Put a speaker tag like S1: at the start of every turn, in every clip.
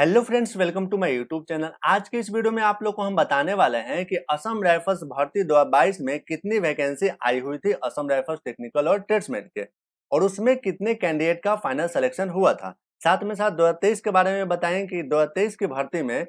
S1: hello friends welcome to my YouTube channel आज के इस वीडियो में आप लोग को हम बताने वाले हैं कि असम राइफल्स भर्ती 2022 में कितनी वैकेंसी आई हुई थी असम राइफल्स टेक्निकल और ट्रेड्समैन के और उसमें कितने कैंडिडेट का फाइनल सिलेक्शन हुआ था साथ में साथ 2023 के बारे में बताएं कि 2023 की भर्ती में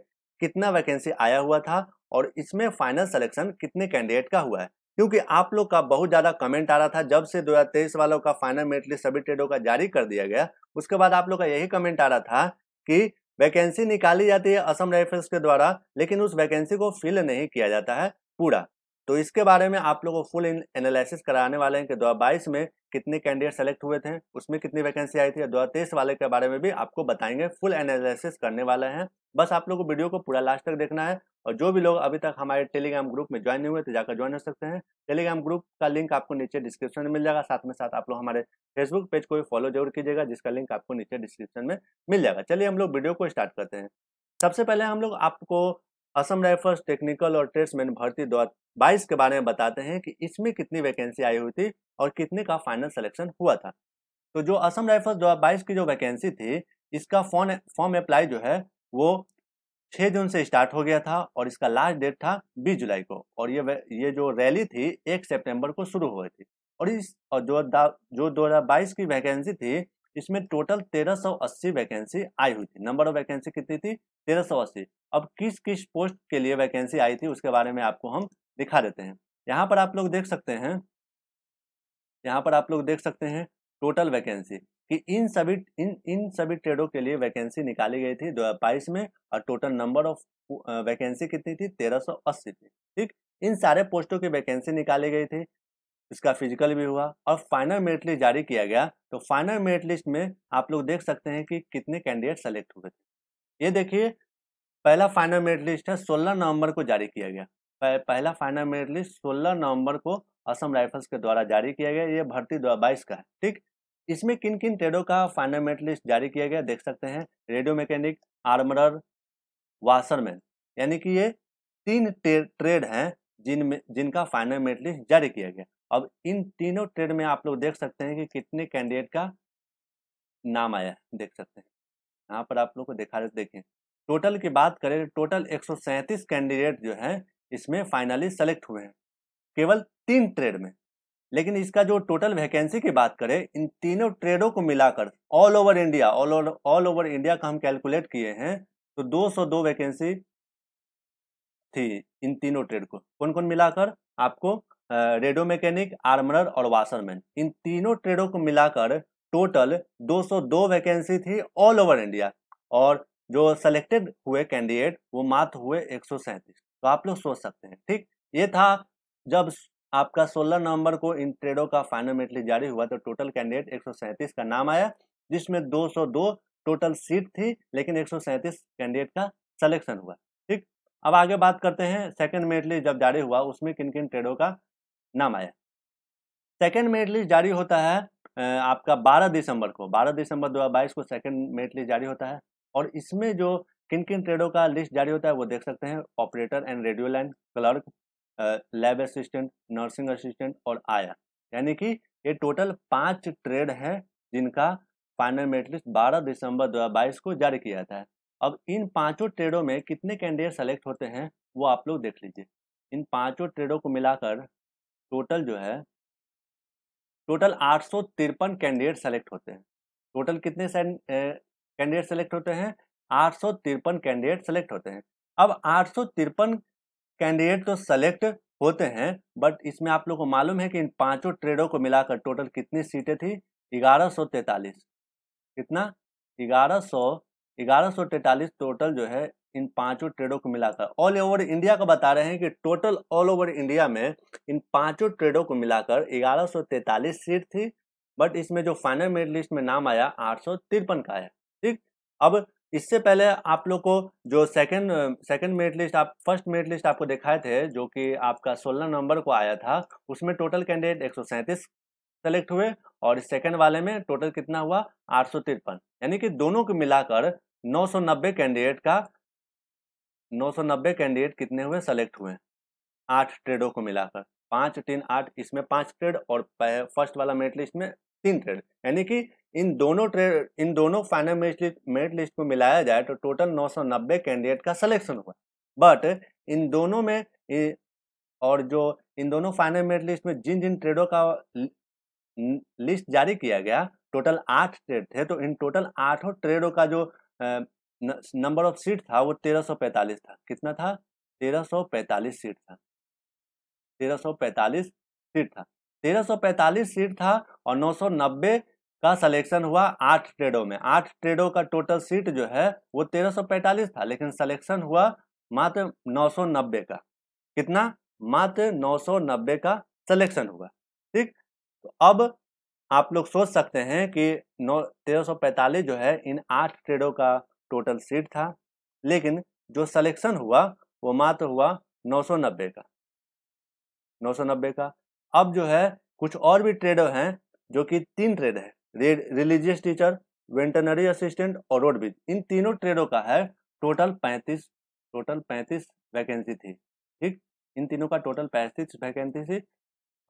S1: कितना वैकेंसी आया हुआ था और इसमें फाइनल सलेक्शन कितने कैंडिडेट का हुआ है क्योंकि आप लोग का बहुत ज़्यादा कमेंट आ रहा था जब से 2023 वालों का फाइनल मेरिट लिस्ट सभी ट्रेडों का जारी कर दिया गया उसके बाद आप लोग का यही कमेंट आ रहा था कि वैकेंसी निकाली जाती है असम राइफल्स के द्वारा लेकिन उस वैकेंसी को फिल नहीं किया जाता है पूरा तो इसके बारे में आप लोगों को फुल एनालिसिस कराने वाले हैं कि दो में कितने कैंडिडेट सेलेक्ट हुए थे उसमें कितनी वैकेंसी आई थी दो हजार वाले के बारे में भी आपको बताएंगे फुल एनालिसिस करने वाले हैं बस आप लोग को वीडियो को पूरा लास्ट तक देखना है और जो भी लोग अभी तक हमारे टेलीग्राम ग्रुप में ज्वाइन नहीं हुए तो जाकर ज्वाइन हो सकते हैं टेलीग्राम ग्रुप का लिंक आपको नीचे डिस्क्रिप्शन में मिल जाएगा साथ में साथ आप लोग हमारे फेसबुक पेज को भी फॉलो जरूर कीजिएगा जिसका लिंक आपको नीचे डिस्क्रिप्शन में मिल जाएगा चलिए हम लोग वीडियो को स्टार्ट करते हैं सबसे पहले हम लोग आपको असम राइफल्स टेक्निकल और ट्रेड्समैन भर्ती दो बाईस के बारे में बताते हैं कि इसमें कितनी वैकेंसी आई हुई थी और कितने का फाइनल सलेक्शन हुआ था तो जो असम राइफल्स दो की जो वैकेंसी थी इसका फॉर्म फॉर्म अप्लाई जो है वो छह जून से स्टार्ट हो गया था और इसका लास्ट डेट था बीस जुलाई को और ये ये जो रैली थी एक सेप्टेम्बर को शुरू हुई थी और इस और जो जो बाईस की वैकेंसी थी इसमें टोटल 1380 वैकेंसी आई हुई थी नंबर ऑफ वैकेंसी कितनी थी 1380 अब किस किस पोस्ट के लिए वैकेंसी आई थी उसके बारे में आपको हम दिखा देते हैं यहाँ पर आप लोग देख सकते हैं यहाँ पर आप लोग देख सकते हैं टोटल वैकेंसी कि इन सभी इन इन सभी ट्रेडों के लिए वैकेंसी निकाली गई थी दो में और टोटल नंबर ऑफ वैकेंसी कितनी थी 1380 थी ठीक इन सारे पोस्टों की वैकेंसी निकाली गई थी इसका फिजिकल भी हुआ और फाइनल मेरिट लिस्ट जारी किया गया तो फाइनल मेरिट लिस्ट में आप लोग देख सकते हैं कि कितने कैंडिडेट सेलेक्ट हुए थे ये देखिए पहला फाइनल मेरिट लिस्ट है सोलह नवम्बर को जारी किया गया पहला फाइनल मेरिट लिस्ट सोलह नवम्बर को असम राइफल्स के द्वारा जारी किया गया ये भर्ती दो का है ठीक इसमें किन किन ट्रेडों का मेट लिस्ट जारी किया गया देख सकते हैं रेडियो मैकेनिक आर्मरर वाशरमैन यानी कि ये तीन ट्रेड हैं जिनमें जिनका फाइनल मेट लिस्ट जारी किया गया अब इन तीनों ट्रेड में आप लोग देख सकते हैं कि कितने कैंडिडेट का नाम आया है देख सकते हैं यहाँ पर आप लोग को दिखा देखें टोटल की बात करें टोटल एक कैंडिडेट जो हैं इसमें फाइनली सेलेक्ट हुए हैं केवल तीन ट्रेड में लेकिन इसका जो टोटल वैकेंसी की बात करें इन तीनों ट्रेडों को मिलाकर all over India all over all over India का हम कैलकुलेट किए हैं तो 202 वैकेंसी थी इन तीनों ट्रेड को कौन कौन मिलाकर आपको रेडियो मैकेनिक आर्मरर और वाशरमैन इन तीनों ट्रेडों को मिलाकर टोटल 202 वैकेंसी थी ऑल ओवर इंडिया और जो सेलेक्टेड हुए कैंडिडेट वो मात्र हुए एक तो आप लोग सोच सकते हैं ठीक ये था जब आपका 16 नवंबर को इन ट्रेडों का फाइनल मेटली जारी हुआ तो टोटल कैंडिडेट एक का नाम आया जिसमें 202 टोटल सीट थी लेकिन एक कैंडिडेट का सिलेक्शन हुआ ठीक अब आगे बात करते हैं सेकंड मेटली जब जारी हुआ उसमें किन किन ट्रेडों का नाम आया सेकंड मेटली जारी होता है आपका 12 दिसंबर को 12 दिसंबर 2022 को सेकंड मेटली लिस्ट जारी होता है और इसमें जो किन किन ट्रेडों का लिस्ट जारी होता है वो देख सकते हैं operator and radio line clerk lab assistant nursing assistant और आया यानी कि ये टोटल पांच ट्रेड हैं जिनका फाइनल मेरिट लिस्ट बारह दिसंबर 2022 को जारी किया जाता है अब इन पांचों ट्रेडों में कितने कैंडिडेट सेलेक्ट होते हैं वो आप लोग देख लीजिए इन पांचों ट्रेडों को मिलाकर टोटल जो है टोटल आठ सौ तिरपन कैंडिडेट सेलेक्ट होते हैं टोटल कितने कैंडिडेट सेलेक्ट होते हैं आठ सौ तिरपन कैंडिडेट सेलेक्ट होते हैं अब आठ सौ तिरपन कैंडिडेट तो सेलेक्ट होते हैं बट इसमें आप लोग को मालूम है कि इन पांचों ट्रेडों को मिलाकर टोटल कितनी सीटें थी ग्यारह सौ तैतालीस कितना ग्यारह सौ ग्यारह सौ तैतालीस टोटल जो है इन पांचों ट्रेडों को मिलाकर ऑल ओवर इंडिया का बता रहे हैं कि टोटल ऑल ओवर इंडिया में इन पांचों ट्रेडों को मिलाकर ग्यारह सौ तैतालीस सीट थी बट इसमें जो फाइनल मेरिट लिस्ट में नाम आया आठ सौ तिरपन का है ठीक अब इससे पहले आप लोग को जो सेकंड सेकंड मेरिट लिस्ट आप फर्स्ट मेरिट लिस्ट आपको दिखाए थे जो कि आपका 16 नवंबर को आया था उसमें टोटल कैंडिडेट एक सेलेक्ट हुए और सेकंड वाले में टोटल कितना हुआ आठ यानी कि दोनों को मिलाकर 990 कैंडिडेट का 990 कैंडिडेट कितने हुए सेलेक्ट हुए आठ ट्रेडों को मिलाकर पाँच तीन आठ इसमें पाँच ट्रेड और फर्स्ट वाला मेरिट लिस्ट में तीन ट्रेड यानी कि इन दोनों ट्रेड इन दोनों final merit list merit list को मिलाया जाए तो टोटल 990 कैंडिडेट का सिलेक्शन हुआ बट इन दोनों में और जो इन दोनों फाइनल मेरिट लिस्ट में जिन जिन ट्रेडों का लिस्ट जारी किया गया टोटल आठ ट्रेड थे तो इन टोटल आठों ट्रेडों का जो नंबर ऑफ सीट था वो 1345 था कितना था 1345 सीट था 1345 सीट था 1345 सीट था और 990 का सिलेक्शन हुआ आठ ट्रेडों में आठ ट्रेडों का टोटल सीट जो है वो 1345 था लेकिन सिलेक्शन हुआ मात्र 990 का कितना मात्र 990 का सिलेक्शन हुआ ठीक तो अब आप लोग सोच सकते हैं कि नौ तेरह जो है इन आठ ट्रेडों का टोटल सीट था लेकिन जो सिलेक्शन हुआ वो मात्र हुआ 990 का 990 का अब जो है कुछ और भी ट्रेड हैं जो कि तीन ट्रेड है रिलीजियस टीचर वेंटनरी असिस्टेंट और रोड इन तीनों ट्रेडों का है टोटल पैंतीस टोटल पैंतीस वैकेंसी थी ठीक इन तीनों का टोटल पैंतीस वैकेंसी थी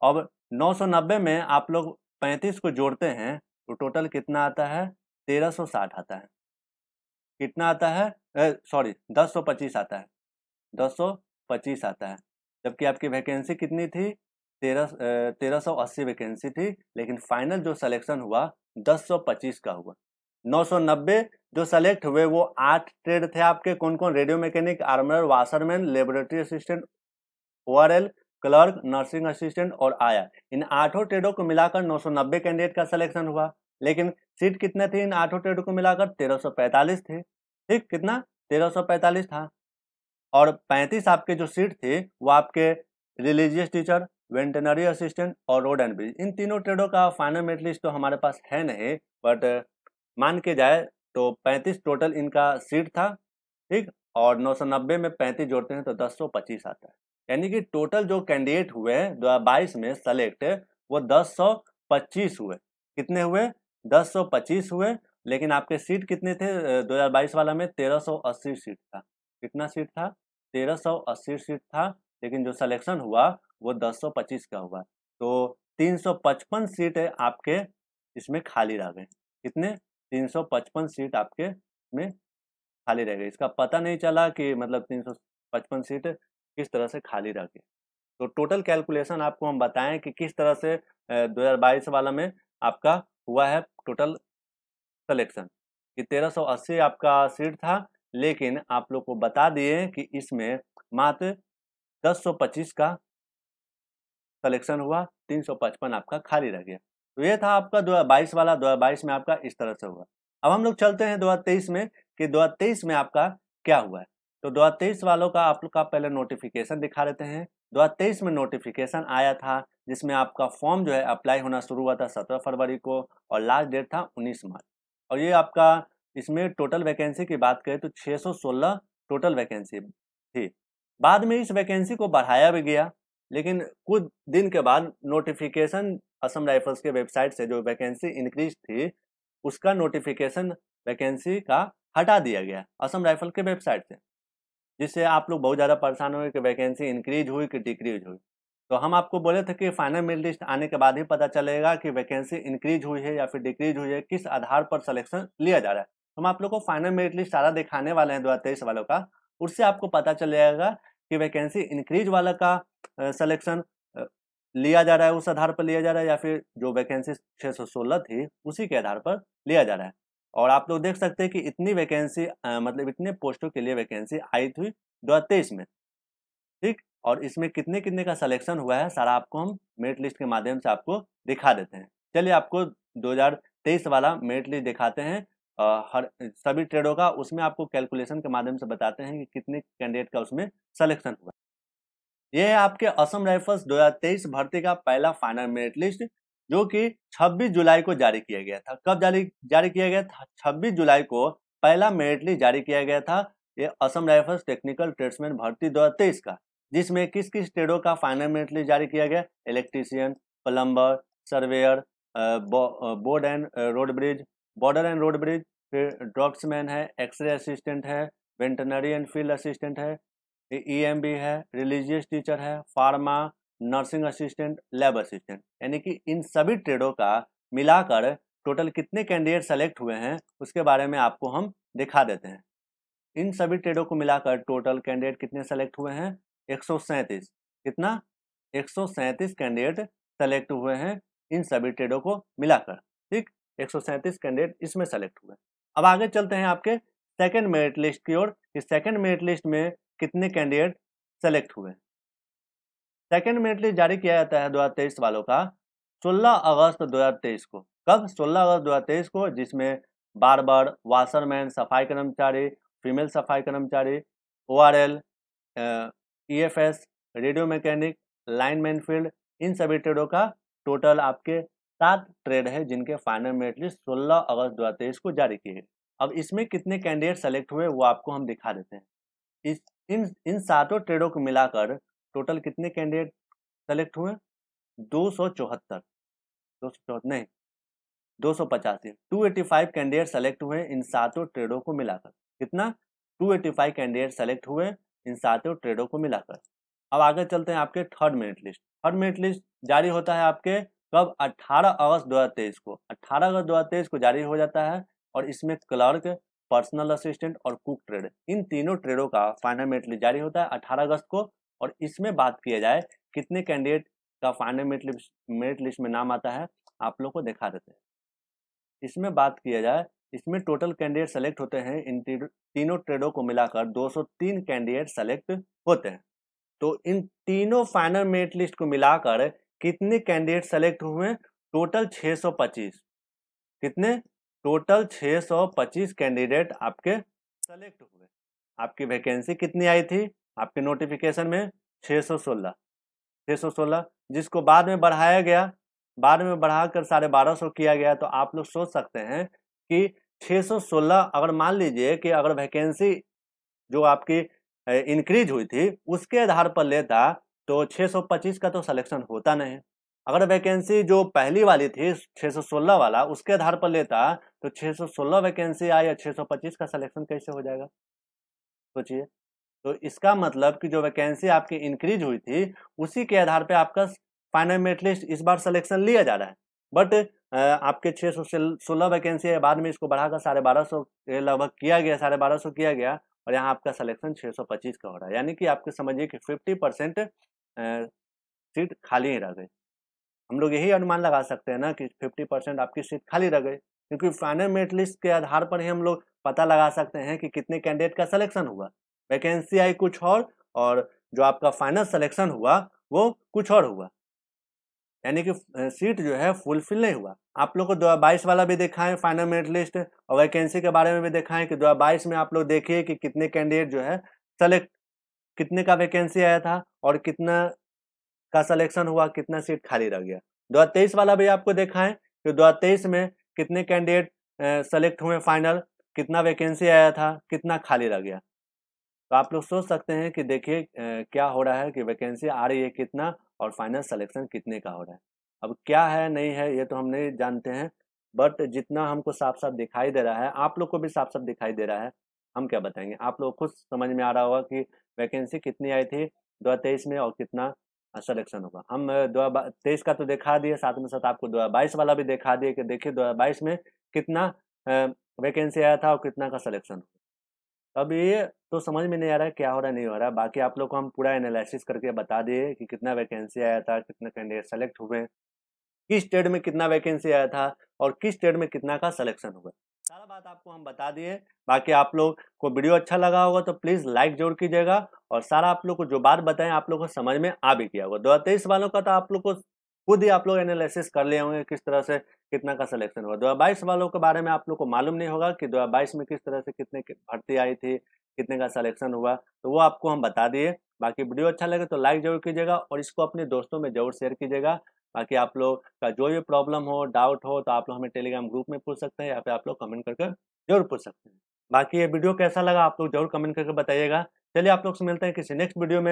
S1: अब नब्बे में आप लोग पैंतीस को जोड़ते हैं तो टोटल कितना आता है साठ आता है कितना आता है सॉरी पच्चीस आता है पच्चीस आता है जबकि आपकी वैकेंसी कितनी थी तेरह तेरह सौ अस्सी वैकेंसी थी लेकिन फाइनल जो सिलेक्शन हुआ दस सौ पच्चीस का हुआ नौ सौ नब्बे जो सेलेक्ट हुए वो आठ ट्रेड थे आपके कौन कौन radio mechanic armourer washerman laboratory assistant ORL clerk nursing assistant और आया इन आठों ट्रेडों को मिलाकर 990 कैंडिडेट का सिलेक्शन हुआ लेकिन सीट कितने थी इन आठों ट्रेडों को मिलाकर 1345 थे ठीक कितना 1345 था और 35 आपके जो सीट थी वो आपके रिलीजियस टीचर वेंटनरी असिस्टेंट और रोड एंड ब्रिज इन तीनों ट्रेडों का फाइनल मेट लिस्ट तो हमारे पास है नहीं बट मान के जाए तो 35 टोटल इनका सीट था ठीक और 990 में 35 जोड़ते हैं तो 1025 आता है यानी कि टोटल जो कैंडिडेट हुए हैं दो में सेलेक्ट वो 1025 हुए कितने हुए 1025 हुए लेकिन आपके सीट कितने थे 2022 वाला में 1380 सीट था कितना सीट था 1380 सीट था लेकिन जो सलेक्शन हुआ वो 1025 का हुआ तो 355 सीट आपके इसमें खाली रह गए कितने 355 सीट आपके में खाली रह गए इसका पता नहीं चला कि मतलब 355 सीट किस तरह से खाली रह गई तो टोटल कैलकुलेशन आपको हम बताएं कि किस तरह से 2022 वाला में आपका हुआ है टोटल सिलेक्शन कि 1380 आपका सीट था लेकिन आप लोग को बता दिए कि इसमें मात्र 1025 का कलेक्शन हुआ 355 आपका खाली रह गया तो ये था आपका 2022 वाला 2022 में आपका इस तरह से हुआ अब हम लोग चलते हैं 2023 में कि 2023 में आपका क्या हुआ है तो 2023 वालों का आप लोग का पहले नोटिफिकेशन दिखा देते हैं 2023 में नोटिफिकेशन आया था जिसमें आपका फॉर्म जो है अप्लाई होना शुरू हुआ था सत्रह फरवरी को और लास्ट डेट था उन्नीस मार्च और ये आपका इसमें टोटल वैकेंसी की बात करें तो सोलह टोटल वैकेंसी थी बाद में इस वैकेंसी को बढ़ाया भी गया लेकिन कुछ दिन के बाद नोटिफिकेशन असम राइफल्स के वेबसाइट से जो वैकेंसी इंक्रीज थी उसका नोटिफिकेशन वैकेंसी का हटा दिया गया असम राइफल के वेबसाइट से जिससे आप लोग बहुत ज़्यादा परेशान हुए कि वैकेंसी इंक्रीज हुई कि डिक्रीज हुई तो हम आपको बोले थे कि फाइनल मेरिट लिस्ट आने के बाद ही पता चलेगा कि वैकेंसी इंक्रीज हुई है या फिर डिक्रीज हुई है किस आधार पर सलेक्शन लिया जा रहा है हम आप लोग को फाइनल मेरिट लिस्ट सारा दिखाने वाले हैं दो वालों का उससे आपको पता चल जाएगा कि वैकेंसी इंक्रीज वाला का सिलेक्शन लिया जा रहा है उस आधार पर लिया जा रहा है या फिर जो वैकेंसी 616 थी उसी के आधार पर लिया जा रहा है और आप लोग देख सकते हैं कि इतनी वैकेंसी मतलब इतने पोस्टों के लिए वैकेंसी आई थी दो में ठीक और इसमें कितने कितने का सिलेक्शन हुआ है सारा आपको हम मेरिट लिस्ट के माध्यम से आपको दिखा देते हैं चलिए आपको 2023 वाला मेरिट लिस्ट दिखाते हैं हर सभी ट्रेडों का उसमें आपको कैलकुलेशन के माध्यम से बताते हैं कि कितने कैंडिडेट का उसमें सिलेक्शन हुआ यह है आपके असम राइफल्स 2023 भर्ती का पहला फाइनल मेरिट लिस्ट जो कि 26 जुलाई को जारी किया गया था कब जारी जारी किया गया था 26 जुलाई को पहला मेरिट लिस्ट जारी किया गया था ये असम राइफल्स टेक्निकल ट्रेड्समैन भर्ती 2023 का जिसमें किस किस ट्रेडों का फाइनल मेरिट लिस्ट जारी किया गया electrician plumber surveyor board and road bridge border and road bridge फिर ड्रग्समैन है एक्सरे असिस्टेंट है वेंटनरी एंड फील्ड असिस्टेंट है ई एम बी है रिलीजियस टीचर है pharma nursing assistant lab assistant यानी कि इन सभी ट्रेडों का मिलाकर टोटल कितने कैंडिडेट सेलेक्ट हुए हैं उसके बारे में आपको हम दिखा देते हैं इन सभी ट्रेडों को मिलाकर टोटल कैंडिडेट कितने सेलेक्ट हुए हैं एक कितना एक कैंडिडेट सेलेक्ट हुए हैं इन सभी ट्रेडों को मिलाकर ठीक एक कैंडिडेट इसमें सेलेक्ट हुए अब आगे चलते हैं आपके सेकेंड मेरिट लिस्ट की ओर इस सेकेंड मेरिट लिस्ट में कितने कैंडिडेट सेलेक्ट हुए सेकेंड मेरिट लिस्ट जारी किया जाता है 2023 वालों का 16 अगस्त 2023 को कब 16 अगस्त 2023 को जिसमें बार्बर वाशरमैन सफाई कर्मचारी फीमेल सफाई कर्मचारी O R L E F S radio mechanic line मैनफील्ड इन सभी ट्रेडों का टोटल आपके सात ट्रेड है जिनके फाइनल मेरिट लिस्ट सोलह अगस्त दो को जारी की है अब इसमें कितने कैंडिडेट सेलेक्ट हुए वो आपको हम दिखा देते हैं इस इन इन सातों ट्रेडों को मिलाकर टोटल कितने कैंडिडेट सेलेक्ट हुए दो सौ चौहत्तर दो सौ चौहत्तर नहीं दो सौ पचासी two eighty five candidate select हुए इन सातों ट्रेडों को मिलाकर कितना two eighty five candidate select हुए इन सातों ट्रेडों को मिलाकर अब आगे चलते हैं आपके third merit list third merit list जारी होता है आपके कब तो 18 अगस्त 2023 को 18 अगस्त 2023 को जारी हो जाता है और इसमें क्लर्क पर्सनल असिस्टेंट और कुक ट्रेड इन तीनों ट्रेडों का फाइनामेटली जारी होता है 18 अगस्त को और इसमें बात किया जाए कितने कैंडिडेट का फाइनामेंटली मेरिट लिस्ट में नाम आता है आप लोग को दिखा देते हैं इसमें बात किया जाए इसमें टोटल कैंडिडेट सेलेक्ट होते हैं इन तीनों ट्रेडों को मिलाकर 203 कैंडिडेट सेलेक्ट होते हैं तो इन तीनों फाइनल मेरिट लिस्ट को मिलाकर कितने कैंडिडेट सेलेक्ट हुए टोटल 625 कितने टोटल 625 कैंडिडेट आपके सेलेक्ट हुए आपकी वैकेंसी कितनी आई थी आपके नोटिफिकेशन में 616 616 जिसको बाद में बढ़ाया गया बाद में बढ़ाकर साढ़े बारह सौ किया गया तो आप लोग सोच सकते हैं कि 616 अगर मान लीजिए कि अगर वैकेंसी जो आपकी इंक्रीज हुई थी उसके आधार पर लेता तो 625 का तो सिलेक्शन होता नहीं अगर वैकेंसी जो पहली वाली थी 616 वाला उसके आधार पर लेता तो 616 वैकेंसी आए या 625 का सिलेक्शन कैसे हो जाएगा सोचिए तो इसका मतलब कि जो वैकेंसी आपकी इंक्रीज हुई थी उसी के आधार पर आपका फाइनल मेरिट लिस्ट इस बार सिलेक्शन लिया जा रहा है बट आपके 616 सौ सोलह वैकेंसी है बाद में इसको बढ़ाकर साढ़े बारह सौ लगभग किया गया साढ़े बारह सौ किया गया और यहाँ आपका सिलेक्शन 625 का हो रहा है यानी कि आपके समझिए कि 50 परसेंट सीट खाली ही रह गई हम लोग यही अनुमान लगा सकते हैं ना कि 50 परसेंट आपकी सीट खाली रह गई क्योंकि फाइनल मेरिट लिस्ट के आधार पर ही हम लोग पता लगा सकते हैं कि कितने कैंडिडेट का सिलेक्शन हुआ वैकेंसी आई कुछ और और जो आपका फाइनल सिलेक्शन हुआ वो कुछ और हुआ यानी कि सीट जो है फुलफिल नहीं हुआ आप लोग को दो बाईस वाला भी देखा है फाइनल मेरिट लिस्ट और वैकेंसी के बारे में भी देखा है कि दो बाईस में आप लोग देखिए कि कितने कैंडिडेट जो है सेलेक्ट कितने का वैकेंसी आया था और कितना का सिलेक्शन हुआ कितना सीट खाली रह गया दो वाला भी आपको देखा है कि दो में कितने कैंडिडेट सेलेक्ट हुए फाइनल कितना वैकेंसी आया था कितना खाली रह गया तो आप लोग सोच सकते हैं कि देखिए क्या हो रहा है कि वैकेंसी आ रही है कितना और फाइनल सिलेक्शन कितने का हो रहा है अब क्या है नहीं है ये तो हम नहीं जानते हैं बट जितना हमको साफ साफ दिखाई दे रहा है आप लोग को भी साफ साफ दिखाई दे रहा है हम क्या बताएंगे आप लोग खुद समझ में आ रहा होगा कि वैकेंसी कितनी आई थी दो तेईस में और कितना सिलेक्शन होगा हम दो तेईस का तो दिखा दिए साथ में साथ आपको दो बाईस वाला भी दिखा दिए कि देखिए दो बाईस में कितना वैकेंसी आया था और कितना का सिलेक्शन हुआ अब ये तो समझ में नहीं आ रहा है क्या हो रहा है नहीं हो रहा है बाकी आप लोग को हम पूरा एनालिसिस करके बता दिए कि कितना वैकेंसी आया था कितने कैंडिडेट सेलेक्ट हुए किस स्टेट में कितना वैकेंसी आया था और किस स्टेट में कितना का सिलेक्शन हुआ सारा बात आपको हम बता दिए बाकी आप लोग को वीडियो अच्छा लगा होगा तो प्लीज़ लाइक जरूर कीजिएगा और सारा आप लोग को जो बात बताएं आप लोग को समझ में आ भी किया होगा दो हज़ार तेईस वालों का तो आप लोग को खुद ही आप लोग एनालिसिस कर लिए होंगे किस तरह से कितना का सिलेक्शन हुआ दो हज़ार बाईस वालों के बारे में आप लोग को मालूम नहीं होगा कि दो हज़ार बाईस में किस तरह से कितने भर्ती आई थी कितने का सिलेक्शन हुआ तो वो आपको हम बता दिए बाकी वीडियो अच्छा लगे तो लाइक जरूर कीजिएगा और इसको अपने दोस्तों में जरूर शेयर कीजिएगा बाकी आप लोग का जो भी प्रॉब्लम हो डाउट हो तो आप लोग हमें टेलीग्राम ग्रुप में पूछ सकते हैं या फिर आप लोग कमेंट करके जरूर पूछ सकते हैं बाकी ये वीडियो कैसा लगा आप लोग जरूर कमेंट करके बताइएगा चलिए आप लोग से मिलते हैं किसी नेक्स्ट वीडियो में